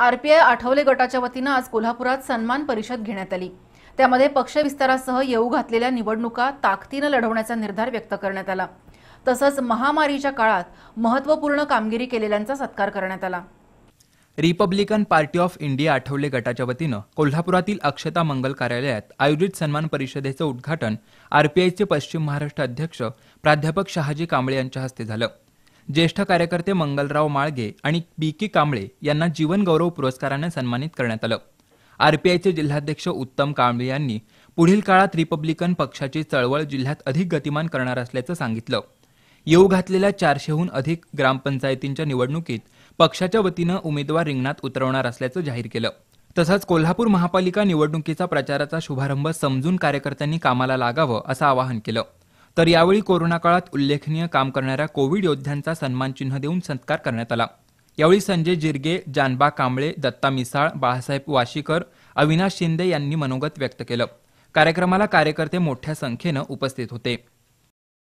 RPI Athawale गटाच्या वतीनं आज कोल्हापुरात सन्मान परिषद घेण्यात आली त्यामध्ये पक्ष विस्तारासह येऊ घातलेल्या निवडणुका ताकदीनं लढवण्याचा निर्धार व्यक्त करण्यात आला तसंच महामारीच्या काळात महत्वपूर्ण कामगिरी केलेल्यांचा सत्कार करण्यात आला Republican party of India Athawale गटाच्या वतीनं कोल्हापुरातील अक्षता मंगल कार्यालयात आयोजित सन्मान परिषदेचं उद्घाटन आरपीआयचे पश्चिम महाराष्ट्र अध्यक्ष प्राध्यापक शहाजी कांबळे यांच्या हस्ते झालं ज्येष्ठ कार्यकर्ते मंगलराव माळगे आणि बी के कांबळे यांना जीवनगौरव पुरस्काराने सन्मानित करण्यात आलं आरपीआयचे जिल्हाध्यक्ष उत्तम कांबळे यांनी पुढील काळात रिपब्लिकन पक्षाची चळवळ जिल्ह्यात अधिक गतिमान करणार असल्याचं सांगितलं येऊ घातलेल्या चारशेहून अधिक ग्रामपंचायतींच्या निवडणुकीत पक्षाच्या वतीनं उमेदवार रिंगणात उतरवणार असल्याचं जाहीर केलं तसंच कोल्हापूर महापालिका निवडणुकीचा प्रचाराचा शुभारंभ समजून कार्यकर्त्यांनी कामाला लागावं असं आवाहन केलं तर यावेळी कोरोना काळात उल्लेखनीय काम करणाऱ्या कोविड योद्ध्यांचा चिन्ह देऊन सत्कार करण्यात आला यावेळी संजय जिरगे जानबा कांबळे दत्ता मिसाळ बाळासाहेब वाशीकर अविनाश शिंदे यांनी मनोगत व्यक्त केलं कार्यक्रमाला कार्यकर्ते मोठ्या संख्येनं उपस्थित होते